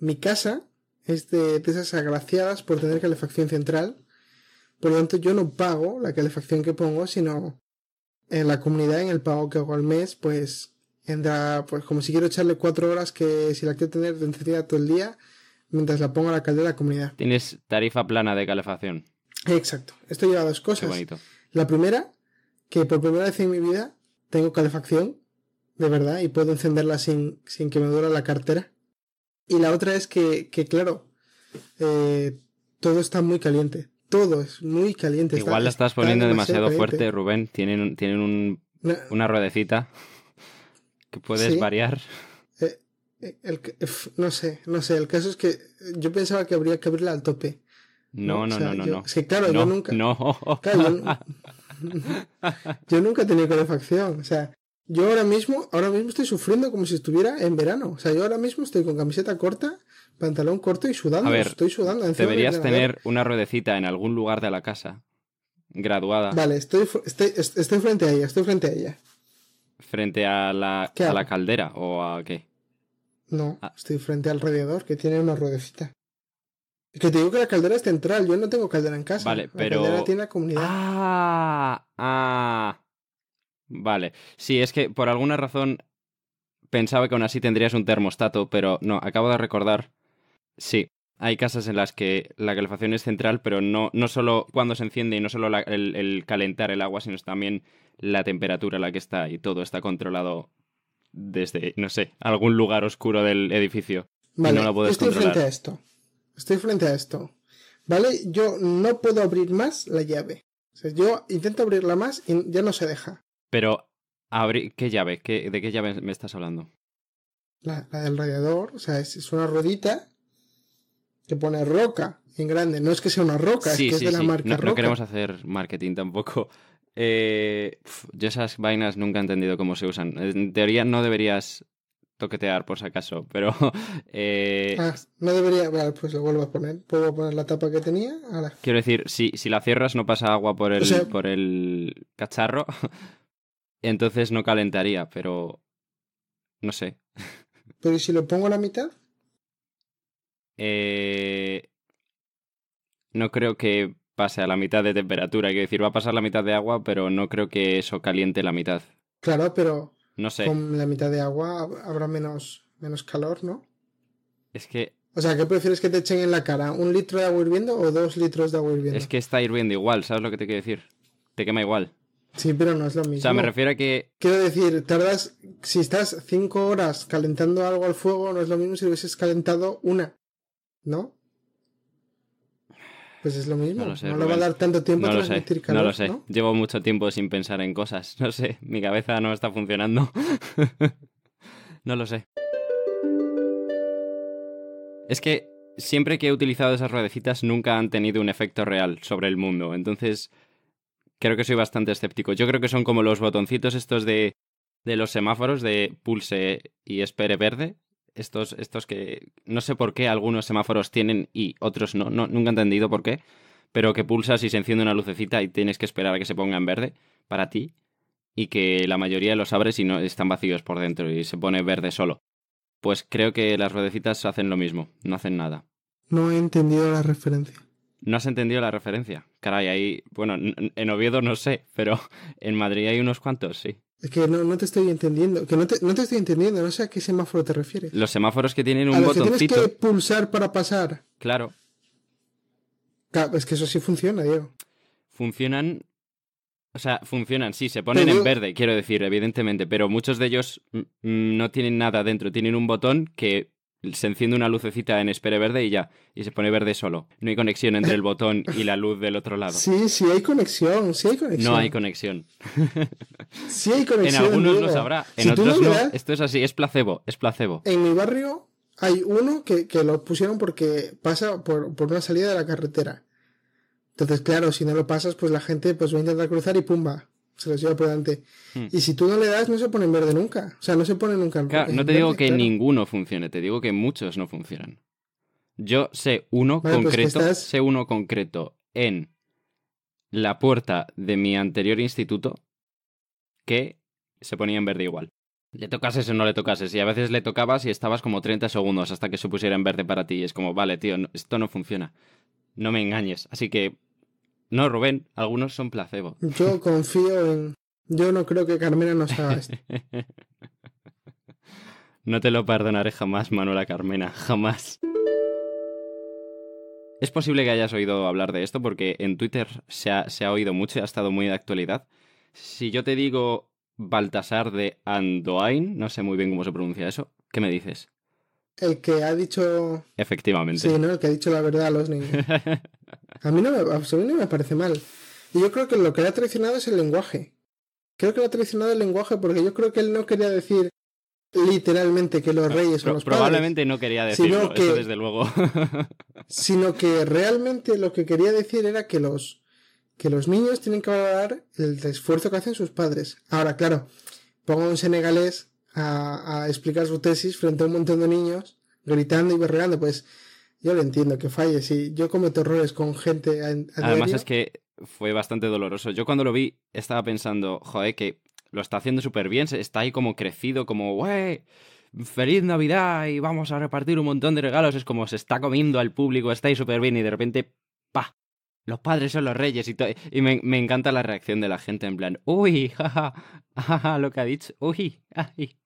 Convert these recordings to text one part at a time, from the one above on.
Mi casa es de, esas agraciadas por tener calefacción central. Por lo tanto, yo no pago la calefacción que pongo, sino en eh, la comunidad, en el pago que hago al mes, pues entra, pues como si quiero echarle cuatro horas que si la quiero tener de encendida todo el día, mientras la pongo a la caldera de la comunidad. Tienes tarifa plana de calefacción. Exacto. Esto lleva dos cosas. La primera, que por primera vez en mi vida tengo calefacción, de verdad, y puedo encenderla sin, sin que me dura la cartera. Y la otra es que, claro, eh, todo está muy caliente. Todo es muy caliente. Igual la estás poniendo demasiado fuerte, Rubén. Tienen, tienen una ruedecita que puedes variar. Eh, eh, no sé, no sé. El caso es que yo pensaba que habría que abrirla al tope. No, no, no, no, Es que claro, yo nunca. No. Claro, yo, yo, nunca tenía calefacción. O sea, yo ahora mismo, ahora mismo estoy sufriendo como si estuviera en verano. O sea, yo ahora mismo estoy con camiseta corta, pantalón corto y sudando. A ver, estoy sudando. Deberías tener una ruedecita en algún lugar de la casa. Graduada. Vale, estoy, estoy, estoy frente a ella, estoy frente a ella. ¿Frente a la, a la caldera o a qué? No, ah. estoy frente al radiador que tiene una ruedecita. Que te digo que la caldera es central, yo no tengo caldera en casa. Vale, pero. La caldera tiene la comunidad. Ah, ah. Vale. Sí, es que por alguna razón pensaba que aún así tendrías un termostato, pero no, acabo de recordar. Sí, hay casas en las que la calefacción es central, pero no, no solo cuando se enciende y no solo el, calentar el agua, sino también la temperatura a la que está y todo está controlado desde, no sé, algún lugar oscuro del edificio. Vale, no estoy frente a esto. Estoy frente a esto. ¿Vale? Yo no puedo abrir más la llave. O yo intento abrirla más y ya no se deja. Pero, ¿qué llave? ¿De qué llave me estás hablando? La, del radiador, o sea, es, una ruedita que pone roca en grande. No es que sea una roca, es que es de la marca no, roca. No queremos hacer marketing tampoco. Eh, yo esas vainas nunca he entendido cómo se usan. En teoría no deberías toquetear por si acaso, pero... Eh, ah, no debería... pues lo vuelvo a poner. Puedo poner la tapa que tenía. Quiero decir, si, si la cierras no pasa agua por por el cacharro, entonces no calentaría, pero no sé. ¿Pero si lo pongo a la mitad? Eh, no creo que pase a la mitad de temperatura. que decir, va a pasar la mitad de agua, pero no creo que eso caliente la mitad. Claro, pero no sé. con la mitad de agua habrá menos, menos calor, ¿no? Es que... O sea, ¿qué prefieres que te echen en la cara? ¿Un litro de agua hirviendo o dos litros de agua hirviendo? Es que está hirviendo igual, ¿sabes lo que te quiero decir? Te quema igual. Sí, pero no es lo mismo. O sea, me refiero a que. Quiero decir, tardas. Si estás cinco horas calentando algo al fuego, no es lo mismo si hubieses calentado una. ¿No? Pues es lo mismo. No, lo sé, no le va a dar tanto tiempo a transmitir No lo sé. Llevo mucho tiempo sin pensar en cosas. No sé. Mi cabeza no está funcionando. no lo sé. Es que siempre que he utilizado esas ruedecitas nunca han tenido un efecto real sobre el mundo. Entonces creo que soy bastante escéptico. Yo creo que son como los botoncitos estos de, de los semáforos de pulse y espere verde. Estos, estos que no sé por qué algunos semáforos tienen y otros no, nunca he entendido por qué, pero que pulsas y se enciende una lucecita y tienes que esperar a que se ponga en verde para ti y que la mayoría los abres y no están vacíos por dentro y se pone verde solo. Pues creo que las ruedecitas hacen lo mismo, no hacen nada. No he entendido la referencia. No has entendido la referencia. Caray, ahí, bueno, en Oviedo no sé, pero en Madrid hay unos cuantos, sí. Es que no, te estoy entendiendo, que no te, estoy entendiendo, no sé a qué semáforo te refieres. Los semáforos que tienen un botón. los Que tienes que pulsar para pasar. Claro. Es que eso sí funciona, Diego. Funcionan, o sea, funcionan, sí, se ponen en verde, quiero decir, evidentemente, pero muchos de ellos mm, mm, no tienen nada dentro, tienen un botón que se enciende una lucecita en espere verde y ya, y se pone verde solo. No hay conexión entre el botón y la luz del otro lado. Sí, sí hay conexión, sí hay conexión. No hay conexión. sí hay conexión. En algunos lo sabrá, en otros no. Esto es así, es placebo, es placebo. En mi barrio hay uno que, lo pusieron porque pasa por, una salida de la carretera. Entonces, claro, si no lo pasas, pues la gente pues va a intentar cruzar y pumba se por hmm. Y si tú no le das, no se pone en verde nunca. O sea, no se pone nunca en no te digo que ninguno funcione, te digo que muchos no funcionan. Yo sé uno pues concreto, sé uno concreto en la puerta de mi anterior instituto que se ponía en verde igual. Le tocases o no le tocases. Y a veces le tocabas y estabas como 30 segundos hasta que se pusiera en verde para ti. Y es como, vale, tío, esto no funciona. No me engañes. Así que no, Rubén, algunos son placebo. Yo confío en... Yo no creo que Carmena nos haga esto. no te lo perdonaré jamás, Manuela Carmena, jamás. Es posible que hayas oído hablar de esto porque en Twitter se ha, oído mucho y ha estado muy de actualidad. Si yo te digo Baltasar de Andoain, no sé muy bien cómo se pronuncia eso, ¿qué me dices? El que ha dicho... Efectivamente. Sí, ¿no? El que ha dicho la verdad a los niños. A mí no me, me parece mal. Y yo creo que lo que le ha traicionado es el lenguaje. Creo que le ha traicionado el lenguaje porque yo creo que él no quería decir literalmente que los reyes son los probablemente no quería decirlo que, eso desde luego sino que realmente lo que quería decir era que los que los niños tienen que valorar el esfuerzo que hacen sus padres ahora claro pongo un senegalés a, a explicar su tesis frente a un montón de niños gritando y berreando pues yo lo entiendo, que falles. y yo cometo errores con gente. Además es que fue bastante doloroso. Yo cuando lo vi estaba pensando, joder, que lo está haciendo súper bien, está ahí como crecido, como, wey, feliz Navidad y vamos a repartir un montón de regalos. Es como se está comiendo al público, está ahí súper bien y de repente, pa, los padres son los reyes y, y me, me, encanta la reacción de la gente en plan, uy, jaja, jaja, lo que ha dicho, uy, ay.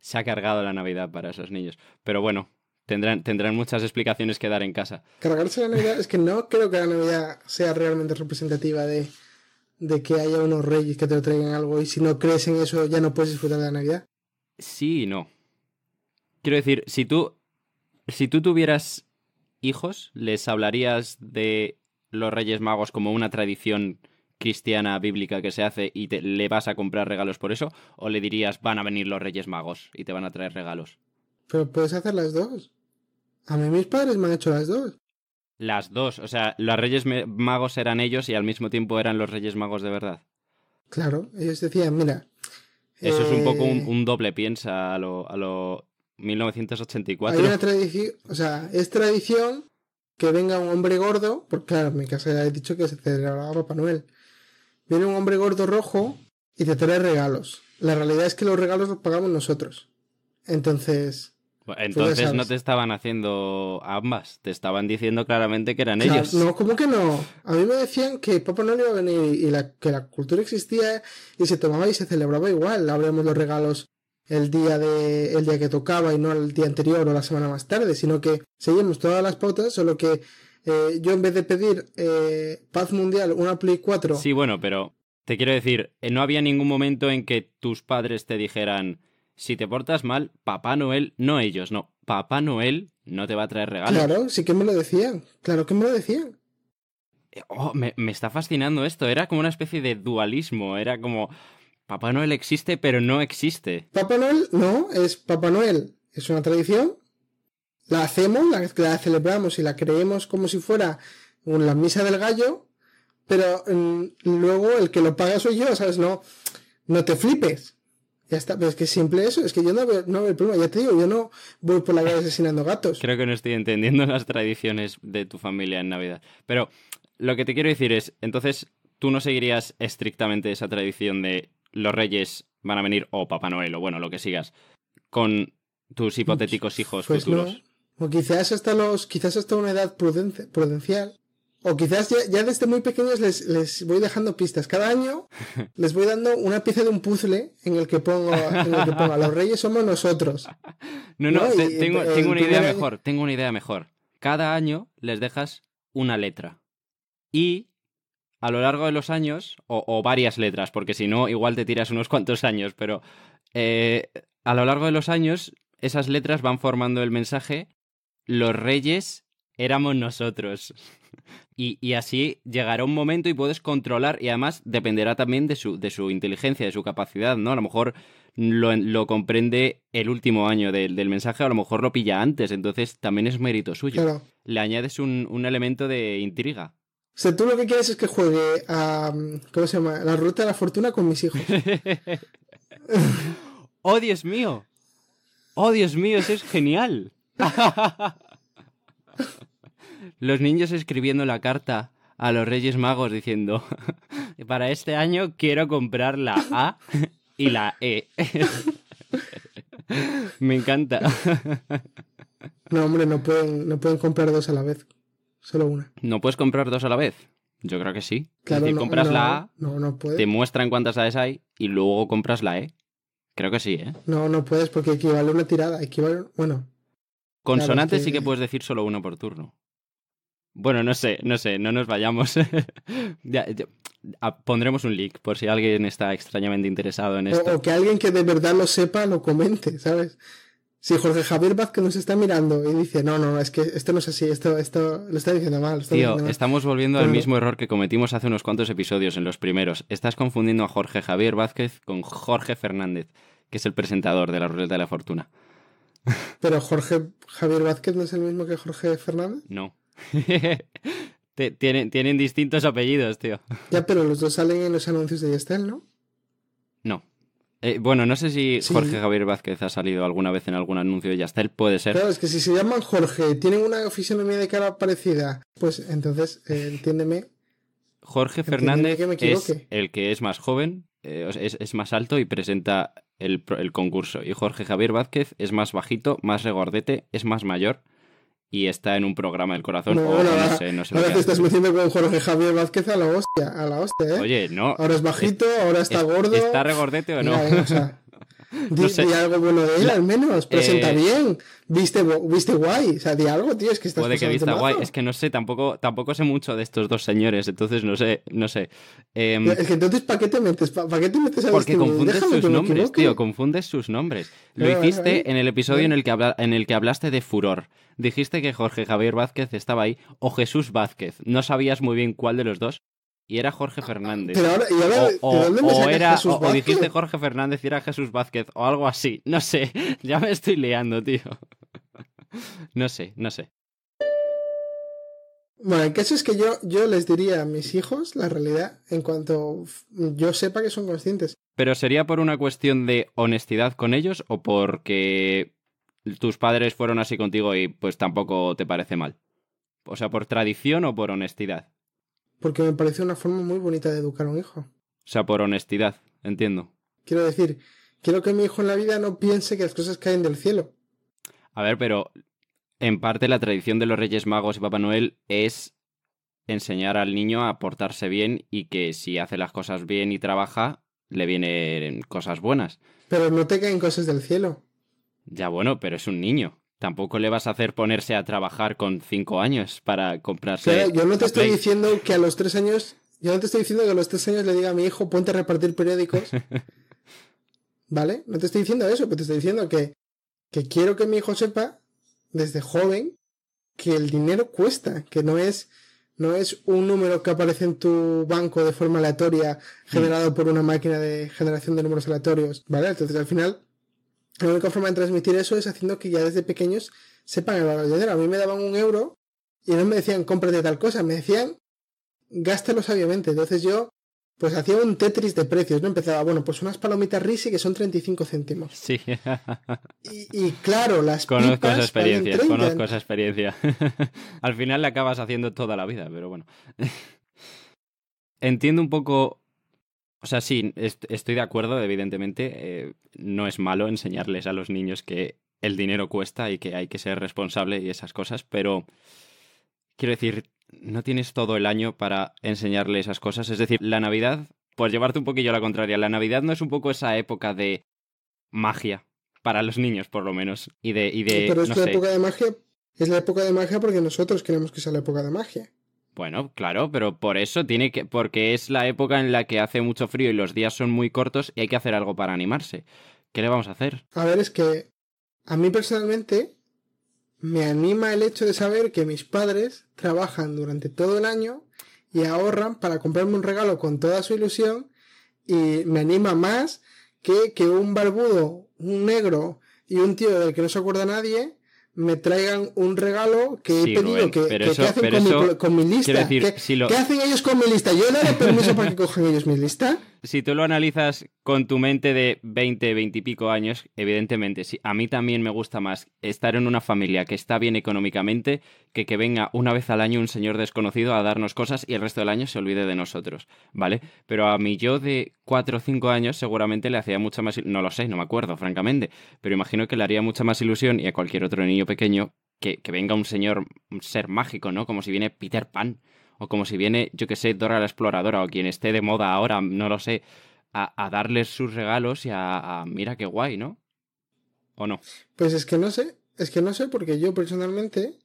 se ha cargado la Navidad para esos niños. Pero bueno, tendrán, muchas explicaciones que dar en casa. Cargarse la Navidad, es que no creo que la Navidad sea realmente representativa de, que haya unos reyes que te traigan algo y si no crees en eso ya no puedes disfrutar de la Navidad. Sí y no. Quiero decir, si tú, si tú tuvieras hijos, ¿les hablarías de los Reyes Magos como una tradición cristiana bíblica que se hace y te, le vas a comprar regalos por eso? ¿O le dirías van a venir los Reyes Magos y te van a traer regalos? Pero puedes hacer las dos. A mí mis padres me han hecho las dos. Las dos, o sea, los reyes magos eran ellos y al mismo tiempo eran los reyes magos de verdad. Claro, ellos decían, mira. Eso es un poco un, eh, doble piensa a lo, a lo 1984. Hay una tradición, o sea, es tradición que venga un hombre gordo, porque claro, en mi casa ya he dicho que se celebraba Papá Noel. Viene un hombre gordo rojo y te trae regalos. La realidad es que los regalos los pagamos nosotros. Entonces, entonces no te estaban haciendo ambas, te estaban diciendo claramente que eran ellos. No, como que no? A mí me decían que Papá no iba a venir y la, que la cultura existía y se tomaba y se celebraba igual. Abríamos los regalos el día, de, el día que tocaba y no el día anterior o la semana más tarde, sino que seguimos todas las pautas, solo que eh, yo en vez de pedir eh, paz mundial, una Play 4... Sí, bueno, pero te quiero decir, eh, no había ningún momento en que tus padres te dijeran si te portas mal, Papá Noel, no ellos, no, Papá Noel no te va a traer regalos. Claro, sí que me lo decían, claro que me lo decían. Eh, oh, me, me, está fascinando esto, era como una especie de dualismo, era como Papá Noel existe pero no existe. Papá Noel no, es Papá Noel, es una tradición, la hacemos, la, celebramos y la creemos como si fuera la misa del gallo, pero mm, luego el que lo paga soy yo, ¿sabes? No, no te flipes. Ya está, pero es que simple eso, es que yo no veo, no veo problema, ya te digo, yo no voy por la calle asesinando gatos. Creo que no estoy entendiendo las tradiciones de tu familia en Navidad. Pero lo que te quiero decir es, entonces, tú no seguirías estrictamente esa tradición de los reyes van a venir, o Papá Noel, o bueno, lo que sigas, con tus hipotéticos hijos pues futuros. No. O quizás hasta los, quizás hasta una edad prudente, prudencial, o quizás ya, desde este muy pequeños les, voy dejando pistas. Cada año les voy dando una pieza de un puzzle en el que pongo, los reyes somos nosotros. No, no, tengo, una idea mejor, tengo una idea mejor. Cada año les dejas una letra. Y a lo largo de los años, o, varias letras, porque si no, igual te tiras unos cuantos años, pero eh, a lo largo de los años, esas letras van formando el mensaje. Los reyes éramos nosotros. Y, así llegará un momento y puedes controlar y además dependerá también de su, de su inteligencia, de su capacidad, ¿no? A lo mejor lo, comprende el último año del mensaje, a lo mejor lo pilla antes, entonces también es mérito suyo. Claro. Le añades un, elemento de intriga. O sea, tú lo que quieres es que juegue a... Mm, ¿Cómo se llama? La ruta de la fortuna con mis hijos. ¡Oh, Dios mío! ¡Oh, Dios mío! Eso es genial. Los niños escribiendo la carta a los Reyes Magos diciendo, para este año quiero comprar la A y la E. Me encanta. No, hombre, no pueden, no pueden comprar dos a la vez. Solo una. ¿No puedes comprar dos a la vez? Yo creo que sí. Claro, compras la A, te muestran cuántas A's hay y luego compras la E. Creo que sí, ¿eh? No, no puedes porque equivale a una tirada. Equivale, bueno, Consonantes sí que puedes decir solo uno por turno. Bueno, no sé, no sé, no nos vayamos. pondremos un link por si alguien está extrañamente interesado en esto. O, que alguien que de verdad lo sepa lo comente, ¿sabes? Si Jorge Javier Vázquez nos está mirando y dice, no, no, es que esto no es así, esto, esto lo está diciendo mal. Tío, estamos volviendo al mismo error que cometimos hace unos cuantos episodios en los primeros. Estás confundiendo a Jorge Javier Vázquez con Jorge Fernández, que es el presentador de la Ruleta de la Fortuna. ¿Pero Jorge Javier Vázquez no es el mismo que Jorge Fernández? No. tienen, tienen distintos apellidos, tío. Ya, pero los dos salen en los anuncios de Yastel, ¿no? No. Eh, bueno, no sé si Jorge Javier Vázquez ha salido alguna vez en algún anuncio de Yastel, puede ser. Claro, es que si se llaman Jorge, tienen una fisonomía de cara parecida, pues entonces, eh, entiéndeme. Jorge Fernández es el que es más joven, eh, es, es, más alto y presenta el, el, concurso. Y Jorge Javier Vázquez es más bajito, más regordete, es más mayor y está en un programa del corazón. o, no, sé, no sé. Ahora te estás metiendo con Jorge Javier Vázquez a la hostia, a la hostia, ¿eh? Oye, no. Ahora es bajito, ahora está gordo. ¿Está regordete o no? Di, sé. algo bueno de él, al menos. Presenta eh, bien. Viste, viste guay. O sea, di algo, tío. Es que estás Puede que viste guay. Es que no sé, tampoco, tampoco sé mucho de estos dos señores. Entonces, no sé, no sé. Em, es que entonces, ¿para qué te metes? ¿Para qué Porque confundes sus nombres, tío. Confundes sus nombres. Ah, Lo hiciste en el episodio en el, que habla... en el que hablaste de furor. Dijiste que Jorge Javier Vázquez estaba ahí o Jesús Vázquez. No sabías muy bien cuál de los dos, y era Jorge Fernández. o, era, dijiste Jorge Fernández y era Jesús Vázquez o algo así. No sé, ya me estoy liando, tío. No sé, no sé. Bueno, el caso es que yo, yo les diría a mis hijos la realidad en cuanto yo sepa que son conscientes. Pero sería por una cuestión de honestidad con ellos o porque tus padres fueron así contigo y pues tampoco te parece mal. O sea, por tradición o por honestidad porque me parece una forma muy bonita de educar a un hijo. O sea, por honestidad, entiendo. Quiero decir, quiero que mi hijo en la vida no piense que las cosas caen del cielo. A ver, pero en parte la tradición de los Reyes Magos y Papá Noel es enseñar al niño a portarse bien y que si hace las cosas bien y trabaja, le vienen cosas buenas. Pero no te caen cosas del cielo. Ya bueno, pero es un niño tampoco le vas a hacer ponerse a trabajar con cinco años para comprarse. yo no te estoy diciendo que a los tres años, yo no te estoy diciendo que a los tres años le diga a mi hijo, ponte a repartir periódicos. ¿Vale? No te estoy diciendo eso, pero te estoy diciendo que, que quiero que mi hijo sepa desde joven que el dinero cuesta, que no es, no es un número que aparece en tu banco de forma aleatoria, mm. generado por una máquina de generación de números aleatorios, ¿vale? Entonces al final la única forma de transmitir eso es haciendo que ya desde pequeños sepan el valor de dinero. A mí me daban un euro y no me decían cómprate tal cosa, me decían gástalo sabiamente. Entonces yo pues hacía un Tetris de precios, ¿no? Empezaba, bueno, pues unas palomitas Risi que son 35 céntimos. Sí. Y, claro, las Conozco esa experiencia, conozco esa experiencia. Al final la acabas haciendo toda la vida, pero bueno. Entiendo un poco o sea, sí, estoy de acuerdo, evidentemente, eh, no es malo enseñarles a los niños que el dinero cuesta y que hay que ser responsable y esas cosas, pero quiero decir, no tienes todo el año para enseñarle esas cosas. Es decir, la Navidad, pues llevarte un poquillo a la contraria, la Navidad no es un poco esa época de magia, para los niños por lo menos, y de... Y de pero es época de magia, es la época de magia porque nosotros queremos que sea la época de magia. Bueno, claro, pero por eso tiene que. Porque es la época en la que hace mucho frío y los días son muy cortos y hay que hacer algo para animarse. ¿Qué le vamos a hacer? A ver, es que a mí personalmente me anima el hecho de saber que mis padres trabajan durante todo el año y ahorran para comprarme un regalo con toda su ilusión y me anima más que que un barbudo, un negro y un tío del que no se acuerda nadie me traigan un regalo que he pedido, ¿eh? que, que ¿qué hacen con, mi, lista. Decir, ¿Qué, hacen ellos con mi lista? ¿Yo le doy permiso para que cojan ellos mi lista? si tú lo analizas con tu mente de 20, 20 y pico años, evidentemente, a mí también me gusta más estar en una familia que está bien económicamente que que venga una vez al año un señor desconocido a darnos cosas y el resto del año se olvide de nosotros, ¿vale? Pero a mí yo de 4 o 5 años seguramente le hacía mucha más... No lo sé, no me acuerdo, francamente, pero imagino que le haría mucha más ilusión y a cualquier otro niño pequeño que, que venga un señor, un ser mágico, ¿no? Como si viene Peter Pan como si viene, yo que sé, Dora la Exploradora o quien esté de moda ahora, no lo sé, a, darles sus regalos y a, mira qué guay, ¿no? ¿O no? Pues es que no sé, es que no sé porque yo personalmente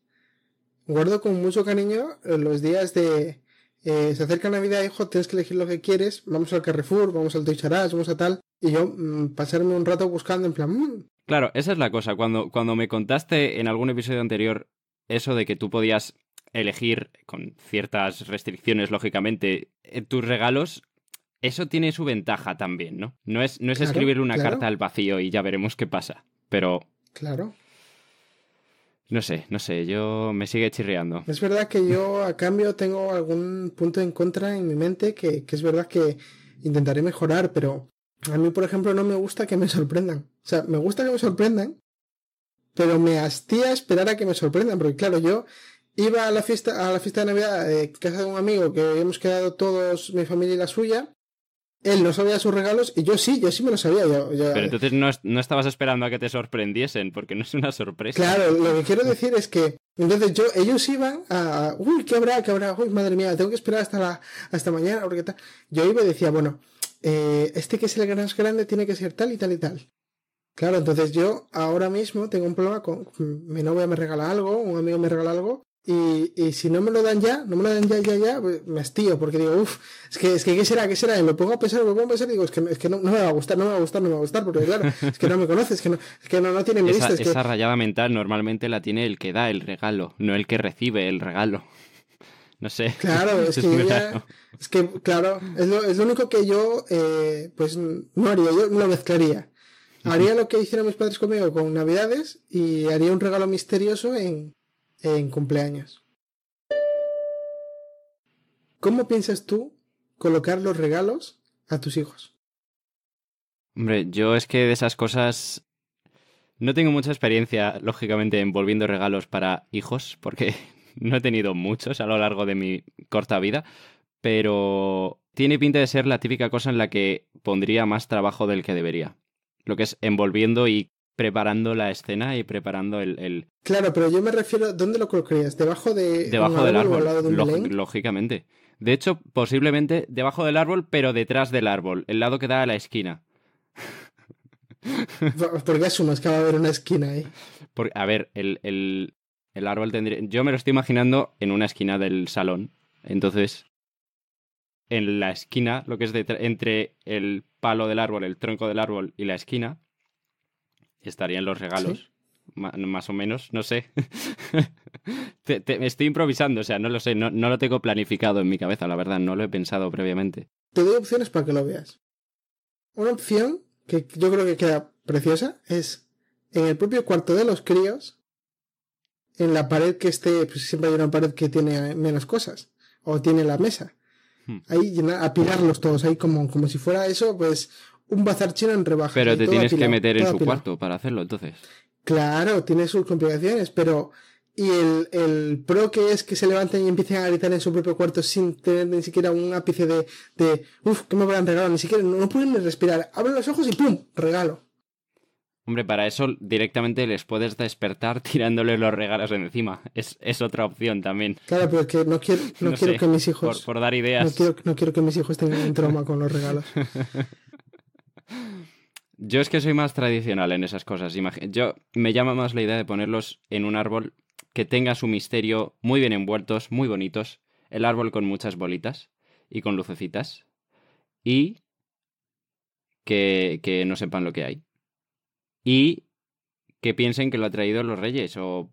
guardo con mucho cariño eh, los días de... Eh, se acerca Navidad, hijo, tienes que elegir lo que quieres, vamos al Carrefour, vamos al Toys vamos a tal, y yo mm, pasarme un rato buscando en plan... Mm". Claro, esa es la cosa, cuando, cuando me contaste en algún episodio anterior eso de que tú podías elegir con ciertas restricciones, lógicamente, tus regalos, eso tiene su ventaja también, ¿no? No es, no es escribir una carta al vacío y ya veremos qué pasa, pero... Claro. No sé, no sé, yo me sigue chirreando. Es verdad que yo a cambio tengo algún punto en contra en mi mente que, que es verdad que intentaré mejorar, pero a mí, por ejemplo, no me gusta que me sorprendan. O sea, me gusta que me sorprendan, pero me hastía esperar a que me sorprendan, porque claro, yo Iba a la fiesta, a la fiesta de Navidad, de eh, casa de un amigo que habíamos quedado todos, mi familia y la suya. Él no sabía sus regalos y yo sí, yo sí me los sabía. Yo, Pero eh. entonces no, estabas esperando a que te sorprendiesen, porque no es una sorpresa. Claro, lo que quiero decir es que entonces yo, ellos iban a, uy, ¿qué habrá? ¿Qué habrá? Uy, madre mía, tengo que esperar hasta, la, hasta mañana, porque tal. Yo iba y decía, bueno, eh, este que es el más grande tiene que ser tal y tal y tal. Claro, entonces yo ahora mismo tengo un problema con mm, mi novia me regala algo, un amigo me regala algo, y, si no me lo dan ya, no me lo dan ya, ya, ya, pues, me hastío, porque digo, uff, es que, es que, ¿qué será? ¿Qué será? Y me pongo a pensar, me pongo a pensar, digo, es que, es que no, me va a gustar, no me va a gustar, no me va a gustar, porque claro, es que no me conoces, es que no, es que no, tiene mi esa, esa rayada mental normalmente la tiene el que da el regalo, no el que recibe el regalo. No sé. Claro, es, que, es que, claro, es lo, es lo único que yo, eh, pues, no haría, yo lo mezclaría. Haría lo que hicieron mis padres conmigo con Navidades y haría un regalo misterioso en, en cumpleaños. ¿Cómo piensas tú colocar los regalos a tus hijos? Hombre, yo es que de esas cosas no tengo mucha experiencia, lógicamente, envolviendo regalos para hijos, porque no he tenido muchos a lo largo de mi corta vida, pero tiene pinta de ser la típica cosa en la que pondría más trabajo del que debería. Lo que es envolviendo y preparando la escena y preparando el, Claro, pero yo me refiero, ¿dónde lo colocarías? ¿Debajo de debajo del árbol? Lógicamente. De hecho, posiblemente debajo del árbol, pero detrás del árbol, el lado que da a la esquina. ¿Por qué asumas que va a haber una esquina ahí? a ver, el, árbol tendría... Yo me lo estoy imaginando en una esquina del salón. Entonces, en la esquina, lo que es entre el palo del árbol, el tronco del árbol y la esquina, estarían los regalos. Más o menos, no sé. te, estoy improvisando, o sea, no lo sé, no, lo tengo planificado en mi cabeza, la verdad, no lo he pensado previamente. Te doy opciones para que lo veas. Una opción que yo creo que queda preciosa es en el propio cuarto de los críos, en la pared que esté, pues siempre hay una pared que tiene menos cosas, o tiene la mesa. Hmm. Ahí apilarlos todos, ahí como, como si fuera eso, pues un bazar chino en rebaja. Pero ¿eh? te tienes que meter en su cuarto para hacerlo, entonces. Claro, tiene sus complicaciones, pero. Y el, el, pro que es que se levanten y empiecen a gritar en su propio cuarto sin tener ni siquiera un ápice de, de uff, ¿qué me a regalar Ni siquiera, no, pueden ni respirar. Abren los ojos y ¡pum! Regalo. Hombre, para eso directamente les puedes despertar tirándoles los regalos encima. Es, otra opción también. Claro, pero es que no quiero, no, quiero que mis hijos. Por, dar ideas. No quiero, no quiero que mis hijos tengan en trauma con los regalos. Yo es que soy más tradicional en esas cosas. Yo me llama más la idea de ponerlos en un árbol que tenga su misterio muy bien envueltos, muy bonitos. El árbol con muchas bolitas y con lucecitas. Y que, que no sepan lo que hay. Y que piensen que lo ha traído los reyes o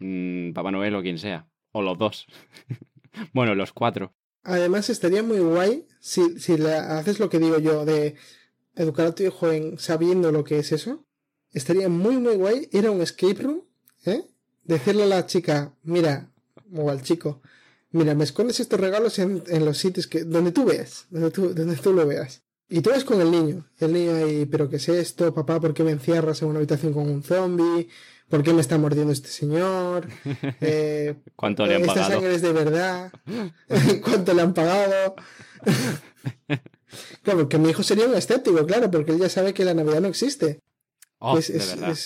papa mm, Papá Noel o quien sea. O los dos. bueno, los cuatro. Además estaría muy guay si, si haces lo que digo yo de educar a tu hijo en sabiendo lo que es eso, estaría muy, muy guay era un escape room, ¿eh? Decirle a la chica, mira, o al chico, mira, me escondes estos regalos en, los sitios que, donde tú veas, donde tú, lo veas. Y tú ves con el niño. El niño ahí, pero ¿qué es esto? Papá, ¿por qué me encierras en una habitación con un zombie? ¿Por qué me está mordiendo este señor? Eh, ¿Cuánto le han pagado? de verdad? ¿Cuánto le han pagado? Claro, porque mi hijo sería un escéptico, claro, porque él ya sabe que la Navidad no existe. Oh, verdad.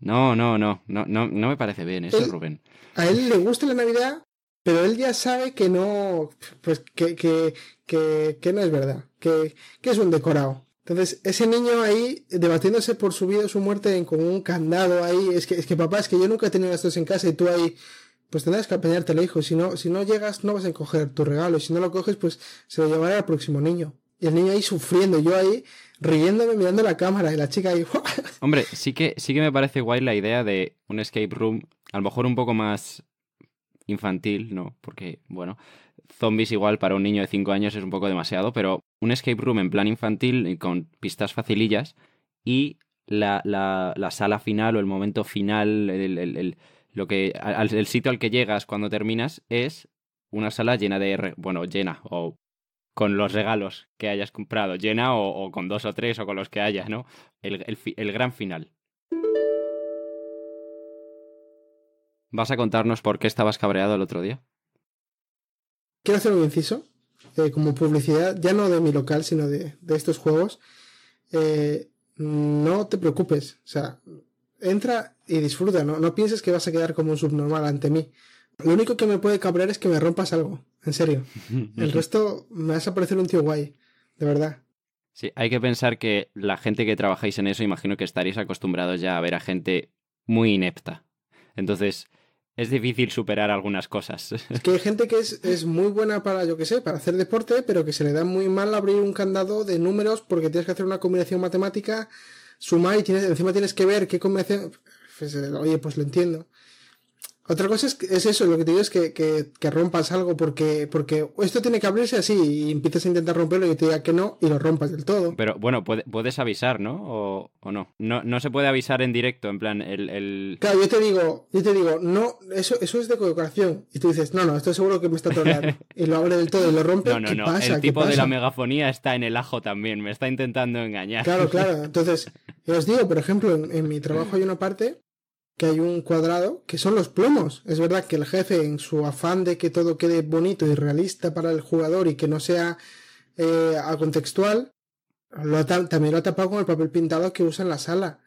No, no, no, no, no, no me parece bien eso, Rubén. A él le gusta la Navidad, pero él ya sabe que no, pues que, que, que, que no es verdad, que, que es un decorado. Entonces, ese niño ahí debatiéndose por su vida o su muerte con un candado ahí, es que, es que papá, es que yo nunca he tenido estos en casa y tú ahí, pues tendrás que apañártelo, hijo. Si no, si no llegas, no vas a coger tu regalo. Y si no lo coges, pues se lo llevará al próximo niño. Y el niño ahí sufriendo, yo ahí riéndome, mirando la cámara, y la chica ahí. Hombre, sí que, sí que me parece guay la idea de un escape room, a lo mejor un poco más infantil, ¿no? Porque, bueno, zombies igual para un niño de 5 años es un poco demasiado, pero un escape room en plan infantil con pistas facilillas y la, la, la sala final o el momento final, el que, el sitio al que llegas cuando terminas es una sala llena de... Bueno, llena o con los regalos que hayas comprado, llena o, con dos o tres o con los que hayas, ¿no? El, gran final. ¿Vas a contarnos por qué estabas cabreado el otro día? Quiero hacer un inciso, eh, como publicidad, ya no de mi local, sino de, de estos juegos. Eh, no te preocupes, o sea, entra y disfruta, ¿no? No pienses que vas a quedar como un subnormal ante mí. Lo único que me puede cabrear es que me rompas algo, en serio. El resto me vas a parecer un tío guay, de verdad. Sí, hay que pensar que la gente que trabajáis en eso, imagino que estaréis acostumbrados ya a ver a gente muy inepta. Entonces, es difícil superar algunas cosas. Es que hay gente que es, es, muy buena para, yo qué sé, para hacer deporte, pero que se le da muy mal abrir un candado de números porque tienes que hacer una combinación matemática, sumar y encima tienes que ver qué combinación oye, pues lo entiendo. Otra cosa es, es eso, lo que te digo es que, rompas algo porque, porque esto tiene que abrirse así y empiezas a intentar romperlo y te diga que no y lo rompas del todo. Pero bueno, puedes avisar, ¿no? O, no. no. se puede avisar en directo, en plan, el, Claro, yo te digo, yo te digo, no, eso, eso es de colocación. Y tú dices, no, no, esto seguro que me está tocando. y lo abre del todo y lo rompe. No, no, no. El tipo de la megafonía está en el ajo también, me está intentando engañar. Claro, claro. Entonces, os digo, por ejemplo, en mi trabajo hay una parte que hay un cuadrado, que son los plomos. Es verdad que el jefe, en su afán de que todo quede bonito y realista para el jugador y que no sea eh, acontextual, también lo ha tapado con el papel pintado que usa en la sala.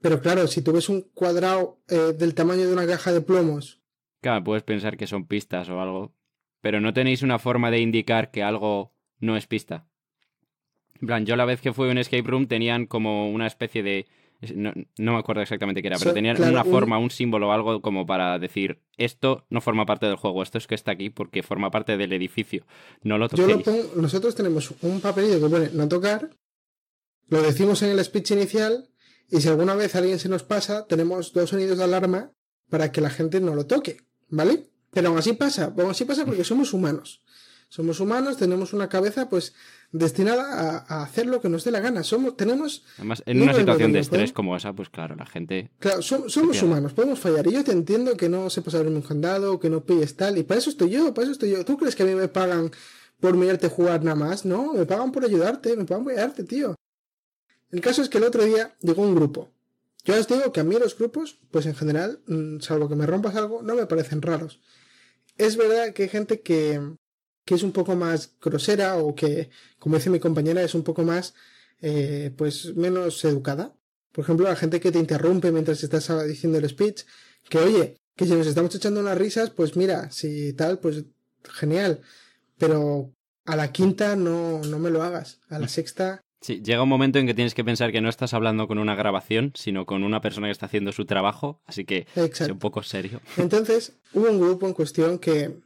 Pero claro, si tú ves un cuadrado eh, del tamaño de una caja de plomos. Claro, puedes pensar que son pistas o algo. Pero no tenéis una forma de indicar que algo no es pista. En plan, yo la vez que fui a un escape room tenían como una especie de no, me acuerdo exactamente qué era, pero tenía una forma, un símbolo o algo como para decir, esto no forma parte del juego, esto es que está aquí porque forma parte del edificio. No lo toquéis. nosotros tenemos un papelito que pone no tocar, lo decimos en el speech inicial y si alguna vez alguien se nos pasa, tenemos dos sonidos de alarma para que la gente no lo toque, ¿vale? Pero aún así pasa, aún así pasa porque somos humanos. Somos humanos, tenemos una cabeza, pues destinada a, hacer lo que nos dé la gana. Somos, tenemos. Además, en una situación de estrés ¿eh? como esa, pues claro, la gente. Claro, somos humanos, podemos fallar. Y yo te entiendo que no sepas abrir un candado, que no pilles tal. Y para eso estoy yo, para eso estoy yo. ¿Tú crees que a mí me pagan por mirarte jugar nada más? No, me pagan por ayudarte, me pagan por ayudarte, tío. El caso es que el otro día llegó un grupo. Yo os digo que a mí los grupos, pues en general, mm, salvo que me rompas algo, no me parecen raros. Es verdad que hay gente que, que es un poco más grosera o que, como dice mi compañera, es un poco más, eh, pues, menos educada. Por ejemplo, la gente que te interrumpe mientras estás diciendo el speech, que oye, que si nos estamos echando unas risas, pues mira, si tal, pues genial. Pero a la quinta no, no me lo hagas. A la mm. sexta Sí, llega un momento en que tienes que pensar que no estás hablando con una grabación, sino con una persona que está haciendo su trabajo, así que es un poco serio. Entonces, hubo un grupo en cuestión que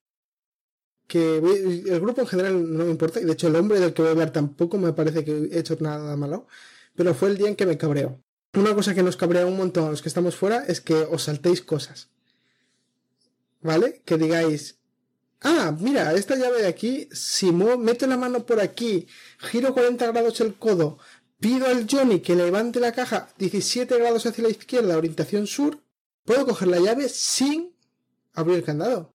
que el grupo en general no me importa, y de hecho el hombre del que voy a hablar tampoco me parece que he hecho nada malo, pero fue el día en que me cabreó. Una cosa que nos cabrea un montón a los que estamos fuera es que os saltéis cosas. ¿Vale? Que digáis, ah, mira, esta llave de aquí, si meto la mano por aquí, giro 40 grados el codo, pido al Johnny que levante la caja 17 grados hacia la izquierda, orientación sur, puedo coger la llave sin abrir el candado.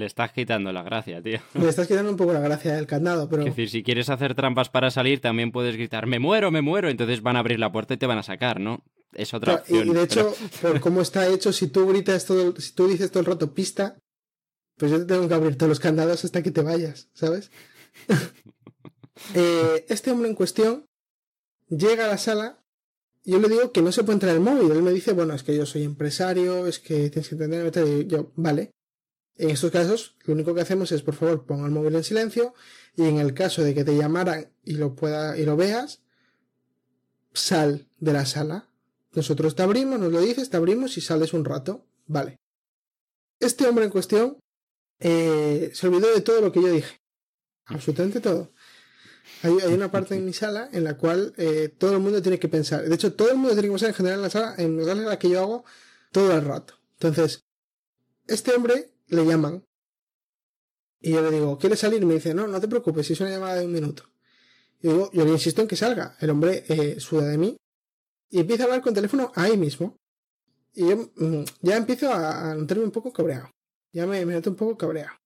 Le estás quitando la gracia, tío. Le estás quitando un poco la gracia del candado, pero. Es decir, si quieres hacer trampas para salir, también puedes gritar, me muero, me muero. Entonces van a abrir la puerta y te van a sacar, ¿no? Es otra Y de hecho, por cómo está hecho, si tú gritas todo, si tú dices todo el rato pista, pues yo te tengo que abrir todos los candados hasta que te vayas, ¿sabes? Eh, este hombre en cuestión llega a la sala. Yo le digo que no se puede entrar el móvil. Él me dice, bueno, es que yo soy empresario, es que tienes que entender. yo, vale. En estos casos, lo único que hacemos es, por favor, ponga el móvil en silencio y en el caso de que te llamaran y lo pueda, y lo veas, sal de la sala. Nosotros te abrimos, nos lo dices, te abrimos y sales un rato. Vale. Este hombre en cuestión eh, se olvidó de todo lo que yo dije. Absolutamente todo. Hay, una parte en mi sala en la cual eh, todo el mundo tiene que pensar. De hecho, todo el mundo tiene que pensar en general en la sala, en la la que yo hago todo el rato. Entonces, este hombre le llaman. Y yo le digo, ¿quiere salir? Me dice, no, no te preocupes, es una llamada de un minuto. Y digo, yo le insisto en que salga. El hombre eh, suda de mí y empieza a hablar con teléfono ahí mismo. Y yo mm, ya empiezo a, notarme un poco cabreado. Ya me, meto noto un poco cabreado.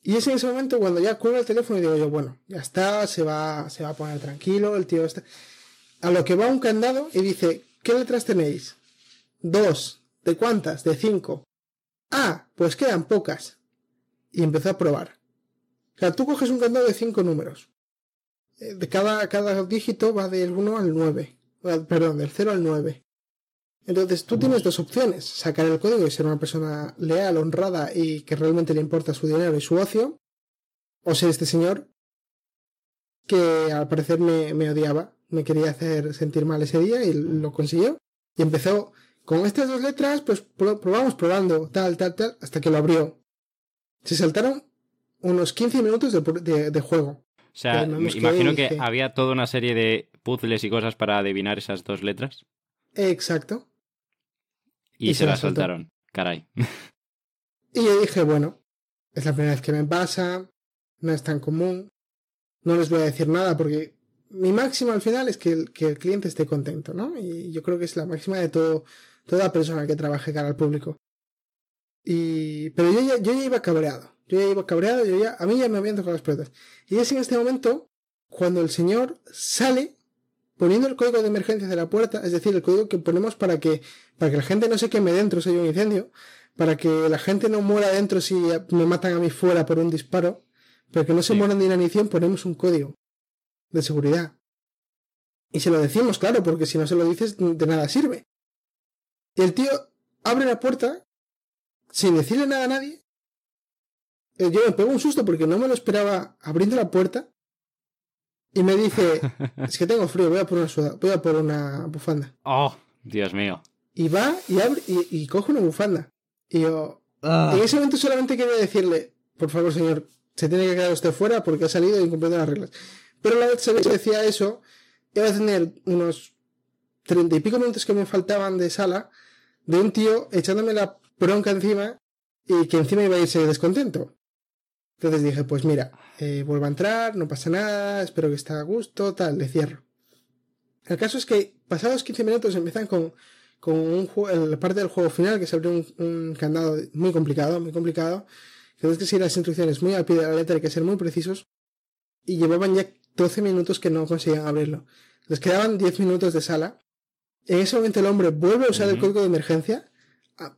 Y es en ese momento cuando ya cuelga el teléfono y digo yo, bueno, ya está, se va, se va a poner tranquilo, el tío está. A lo que va un candado y dice, ¿qué letras tenéis? Dos. ¿De cuántas? De cinco. Ah, pues quedan pocas. Y empezó a probar. tú coges un candado de cinco números. Eh, de cada, cada dígito va del 1 al 9. Perdón, del 0 al 9. Entonces tú tienes dos opciones, sacar el código y ser una persona leal, honrada y que realmente le importa su dinero y su ocio, o ser este señor que al parecer me odiaba, me quería hacer sentir mal ese día y lo consiguió. Y empezó con estas dos letras, pues probamos probando, tal, tal, tal, hasta que lo abrió. Se saltaron unos 15 minutos de, juego. O sea, eh, me imagino que, había toda una serie de puzzles y cosas para adivinar esas dos letras. Exacto. Y, se, las saltaron. Caray. Y yo dije, bueno, es la primera vez que me pasa, no es tan común, no les voy a decir nada porque mi máxima al final es que que el cliente esté contento, ¿no? Y yo creo que es la máxima de todo toda persona que trabaje cara al público. Y, pero yo ya, yo iba cabreado, yo ya iba cabreado, yo ya, a mí ya me aviento con las puertas. Y es en este momento cuando el señor sale poniendo el código de emergencia de la puerta, es decir, el código que ponemos para que, para que la gente no se queme dentro si hay un incendio, para que la gente no muera dentro si me matan a mí fuera por un disparo, para que no se muera mueran de inanición, ponemos un código de seguridad. Y se lo decimos, claro, porque si no se lo dices, de nada sirve. Y el tío abre la puerta sin decirle nada a nadie. Eh, yo me pego un susto porque no me lo esperaba abriendo la puerta. Y me dice, es que tengo frío, voy a por una, voy a una bufanda. Oh, Dios mío. Y va y abre y, y coge una bufanda. Y yo, ah. en ese momento solamente quería decirle, por favor señor, se tiene que quedar usted fuera porque ha salido incumpliendo las reglas. Pero la vez se decía eso, iba a tener unos treinta y pico minutos que me faltaban de sala de un tío echándome la bronca encima y que encima iba a irse descontento. Entonces dije, pues mira, eh, vuelvo a entrar, no pasa nada, espero que esté a gusto, tal, le cierro. El caso es que pasados 15 minutos empiezan con, con un la parte del juego final, que se abrió un, candado muy complicado, muy complicado. Tienes que seguir las instrucciones muy al pie de la letra, hay que ser muy precisos. Y llevaban ya 12 minutos que no conseguían abrirlo. Les quedaban 10 minutos de sala en ese momento el hombre vuelve a usar el código de emergencia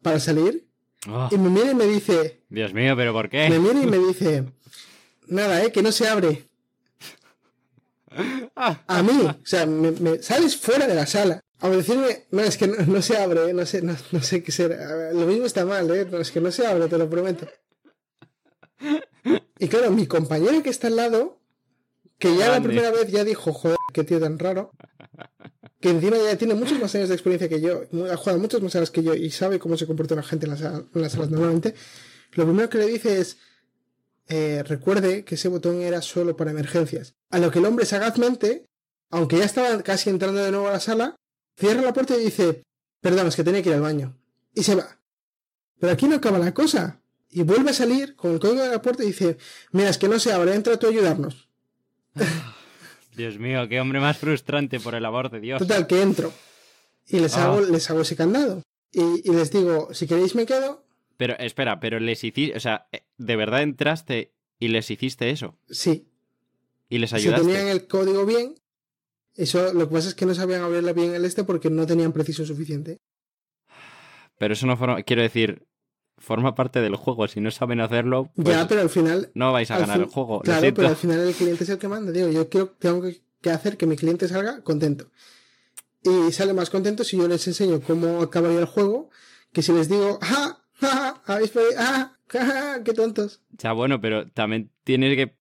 para salir. Ah. Y me mira y me dice... Dios mío, pero ¿por qué? Me mira y me dice... Nada, ¿eh? Que no se abre. a mí. O sea, me, sales fuera de la sala. A decirme, no, es que no, se abre, no sé, no, qué será. Lo mismo está mal, ¿eh? No, es que no se abre, te lo prometo. Y claro, mi compañero que está al lado, que ya la primera vez ya dijo, joder, qué tío tan raro que encima ya tiene muchos más años de experiencia que yo, ha jugado muchas más horas que yo y sabe cómo se comporta la gente en las, salas normalmente, lo primero que le dice es, eh, recuerde que ese botón era solo para emergencias. A lo que el hombre sagazmente, aunque ya estaba casi entrando de nuevo a la sala, cierra la puerta y dice, perdón, es que tenía que ir al baño. Y se va. Pero aquí no acaba la cosa. Y vuelve a salir con el código de la puerta y dice, mira, es que no se abre entra tú a ayudarnos. Ah. Dios mío, qué hombre más frustrante, por el amor de Dios. Total, que entro y les, ah. hago, les hago ese candado. Y, les digo, si queréis me quedo. Pero espera, pero les hiciste, o sea, eh, ¿de verdad entraste y les hiciste eso? Sí. ¿Y les ayudaste? Si tenían el código bien, eso lo que pasa es que no sabían abrirla bien el este porque no tenían preciso suficiente. Pero eso no fue... quiero decir, forma parte del juego. Si no saben hacerlo, pues ya, pero al final no vais a ganar el juego. Claro, pero al final el cliente es el que manda. Digo, yo quiero, tengo que hacer que mi cliente salga contento. Y sale más contento si yo les enseño cómo acabaría el juego, que si les digo, ¡ah! ¡ah! ¡habéis ah, ah, ¡ah! ¡qué tontos! Ya, bueno, pero también tienes que,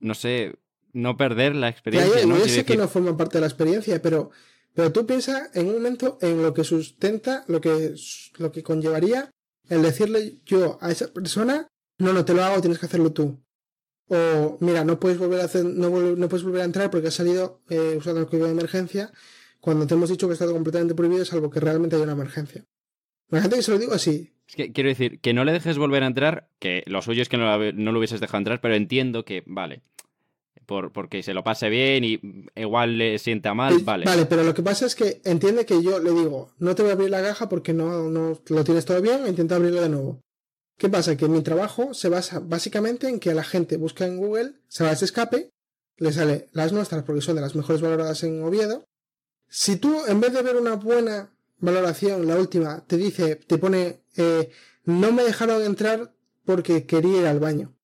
no sé, no perder la experiencia. ¿no? Yo sé que no forma parte de la experiencia, pero, pero tú piensas en un momento en lo que sustenta, lo que, lo que conllevaría el decirle yo a esa persona, no, no te lo hago, tienes que hacerlo tú. O, mira, no puedes volver a, hacer, no, puedes volver a entrar porque has salido eh, usando el código de emergencia cuando te hemos dicho que estado completamente prohibido, salvo que realmente hay una emergencia. Imagínate que se lo digo así. Es que quiero decir, que no le dejes volver a entrar, que lo suyo es que no lo hubieses dejado entrar, pero entiendo que, vale, por, porque se lo pase bien y igual le sienta mal, vale. Vale, pero lo que pasa es que entiende que yo le digo, no te voy a abrir la caja porque no, no lo tienes todo bien, intenta abrirlo de nuevo. ¿Qué pasa? Que mi trabajo se basa básicamente en que a la gente busca en Google, se va a escape, le sale las nuestras porque son de las mejores valoradas en Oviedo. Si tú, en vez de ver una buena valoración, la última, te dice, te pone, eh, no me dejaron entrar porque quería ir al baño.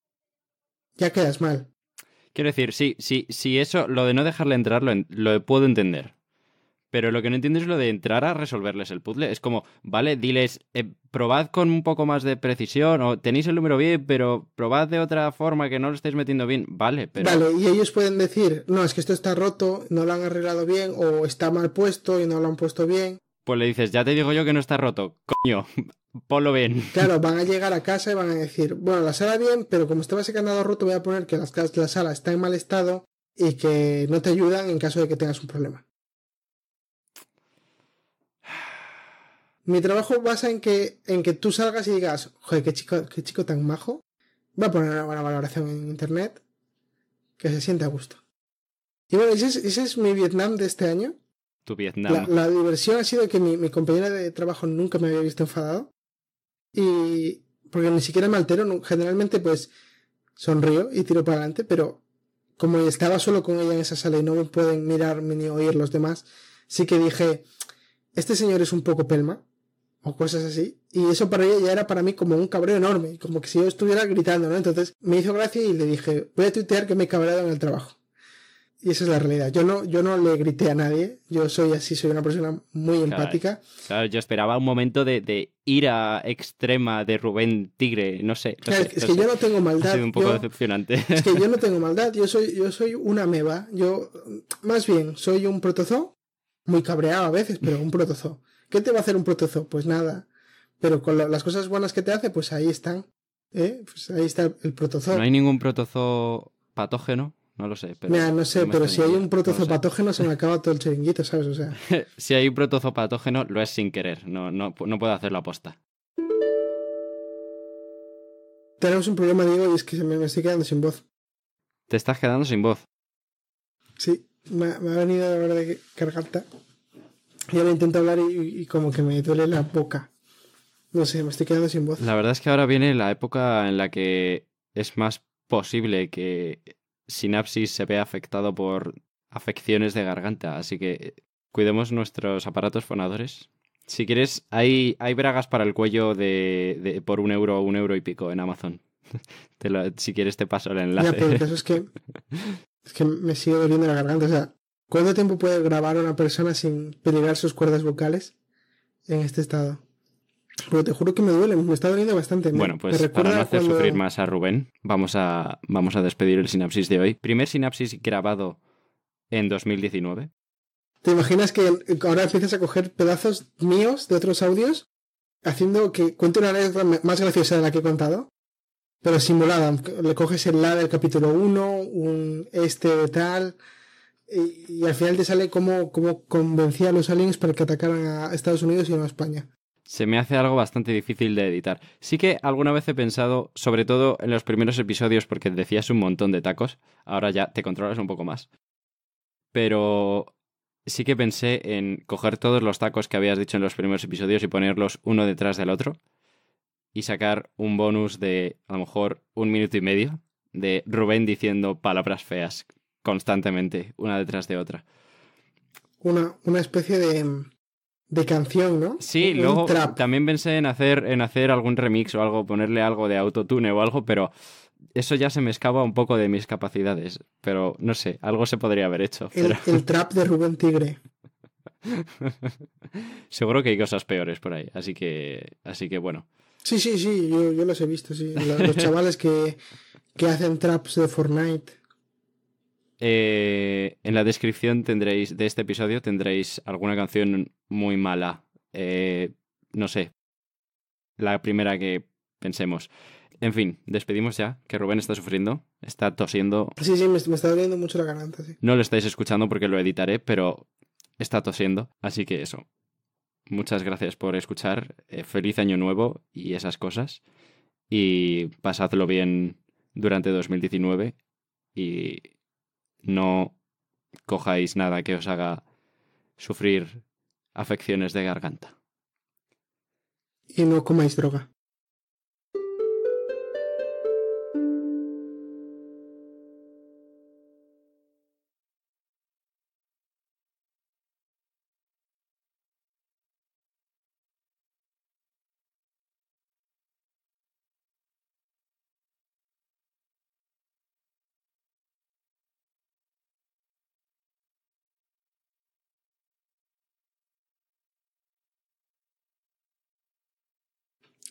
Ya quedas mal. Quiero decir, sí, sí, sí, eso, lo de no dejarle entrar lo, puedo entender. Pero lo que no entiendo es lo de entrar a resolverles el puzzle. Es como, vale, diles, eh, probad con un poco más de precisión, o tenéis el número bien, pero probad de otra forma que no lo estáis metiendo bien. Vale, pero. Vale, y ellos pueden decir, no, es que esto está roto, no lo han arreglado bien, o está mal puesto y no lo han puesto bien. Pues le dices, ya te digo yo que no está roto, coño, ponlo bien. Claro, van a llegar a casa y van a decir, bueno, la sala bien, pero como estaba ese candado roto, voy a poner que la, la sala está en mal estado y que no te ayudan en caso de que tengas un problema. Mi trabajo basa en que, en que tú salgas y digas, joder, qué chico, tan majo. Va a poner una buena valoración en internet, que se siente a gusto. Y bueno, ese es, mi Vietnam de este año. Tu Vietnam. La, diversión ha sido que mi, compañera de trabajo nunca me había visto enfadado. Y porque ni siquiera me altero, generalmente pues sonrío y tiro para adelante, pero como estaba solo con ella en esa sala y no me pueden mirar ni oír los demás, sí que dije, este señor es un poco pelma, o cosas así, y eso para ella ya era para mí como un cabreo enorme, como que si yo estuviera gritando, ¿no? Entonces me hizo gracia y le dije, voy a tuitear que me he cabreado en el trabajo. Y esa es la realidad. Yo no, yo no le grité a nadie. Yo soy así, soy una persona muy empática. Claro, yo esperaba un momento de, ira extrema de Rubén Tigre, no sé. es que yo no tengo maldad. un poco decepcionante. Es que yo no tengo maldad. Yo soy, yo soy una meba. Yo, más bien, soy un protozoo. Muy cabreado a veces, pero un protozoo. ¿Qué te va a hacer un protozoo? Pues nada. Pero con las cosas buenas que te hace, pues ahí están. ¿eh? Pues ahí está el protozoo. No hay ningún protozoo patógeno. No lo sé, pero. Mira, no sé, pero si hay un protozo patógeno se me acaba todo el chiringuito, ¿sabes? O sea. si hay un patógeno, lo es sin querer. No, no, no puedo hacer la aposta. Tenemos un problema, Diego, y es que me, me estoy quedando sin voz. ¿Te estás quedando sin voz? Sí, me, ha venido la verdad de cargarte. Ya me intento hablar y como que me duele la boca. No sé, me estoy quedando sin voz. La verdad es que ahora viene la época en la que es más posible que Sinapsis se ve afectado por afecciones de garganta, así que eh, cuidemos nuestros aparatos fonadores. Si quieres, hay, hay bragas para el cuello de, por un euro o un euro y pico en Amazon. si quieres te paso el enlace. es que, me sigue doliendo la garganta. O sea, ¿cuánto tiempo puede grabar una persona sin peligrar sus cuerdas vocales en este estado? Pero te juro que me duele, me está doliendo bastante. Bueno, pues para no hacer sufrir más a Rubén, vamos a, vamos a despedir el sinapsis de hoy. Primer sinapsis grabado en 2019. ¿Te imaginas que ahora empiezas a coger pedazos míos de otros audios, haciendo que cuente una letra más graciosa de la que he contado? Pero simulada, le coges el la del capítulo 1, un este tal, y, al final te sale cómo, cómo convencía a los aliens para que atacaran a Estados Unidos y no a España se me hace algo bastante difícil de editar. Sí que alguna vez he pensado, sobre todo en los primeros episodios, porque decías un montón de tacos, ahora ya te controlas un poco más. Pero sí que pensé en coger todos los tacos que habías dicho en los primeros episodios y ponerlos uno detrás del otro y sacar un bonus de a lo mejor un minuto y medio de Rubén diciendo palabras feas constantemente, una detrás de otra. Una, una especie de de canción, ¿no? Sí, luego también pensé en hacer, en hacer algún remix o algo, ponerle algo de autotune o algo, pero eso ya se me escapa un poco de mis capacidades. Pero no sé, algo se podría haber hecho. El, trap de Rubén Tigre. Seguro que hay cosas peores por ahí, así que, así que bueno. Sí, sí, sí, yo, los he visto, sí. Los, los chavales que, que hacen traps de Fortnite. Eh, en la descripción tendréis de este episodio tendréis alguna canción muy mala. Eh, no sé. La primera que pensemos. En fin, despedimos ya, que Rubén está sufriendo, está tosiendo. Sí, sí, me, está doliendo mucho la garganta, No lo estáis escuchando porque lo editaré, pero está tosiendo, así que eso. Muchas gracias por escuchar, eh, feliz año nuevo y esas cosas, y pasadlo bien durante 2019 y no cojáis nada que os haga sufrir afecciones de garganta. Y no comáis droga.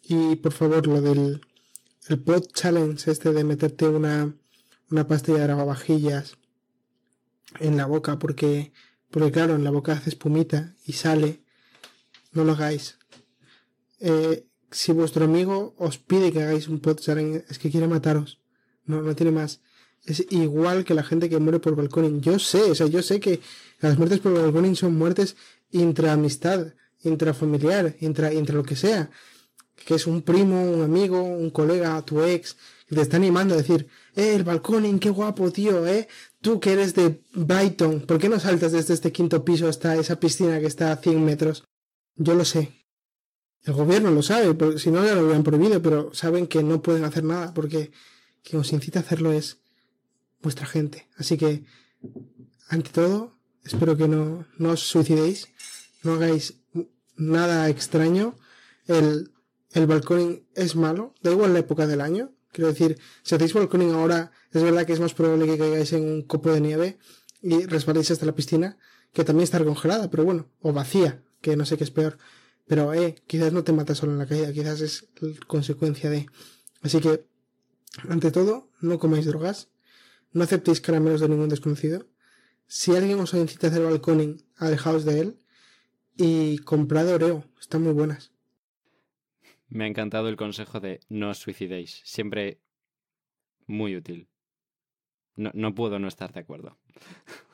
Y por favor, lo del el pot challenge, este de meterte una, una pastilla de lavavajillas en la boca, porque, porque claro, en la boca hace espumita y sale. No lo hagáis. Eh, si vuestro amigo os pide que hagáis un pod challenge, es que quiere mataros. No, no tiene más. Es igual que la gente que muere por balcón. Yo sé, o sea, yo sé que las muertes por balconing son muertes intraamistad, intrafamiliar, intra, intra lo que sea que es un primo, un amigo, un colega, tu ex, que te está animando a decir, eh, el balcón, qué guapo, tío, eh, tú que eres de Brighton, ¿por qué no saltas desde este quinto piso hasta esa piscina que está a 100 metros? Yo lo sé. El gobierno lo sabe, si no ya lo habían prohibido, pero saben que no pueden hacer nada, porque quien os incita a hacerlo es vuestra gente. Así que, ante todo, espero que no, no os suicidéis, no hagáis nada extraño. El el balconing es malo, da igual la época del año. Quiero decir, si hacéis balconing ahora, es verdad que es más probable que caigáis en un copo de nieve y resbaléis hasta la piscina, que también está congelada, pero bueno, o vacía, que no sé qué es peor. Pero, eh, quizás no te mata solo en la caída, quizás es consecuencia de. Así que, ante todo, no comáis drogas, no aceptéis caramelos de ningún desconocido. Si alguien os incita a hacer balconing, alejaos de él y comprad Oreo, están muy buenas. Me ha encantado el consejo de no os suicidéis. Siempre muy útil. No, no puedo no estar de acuerdo.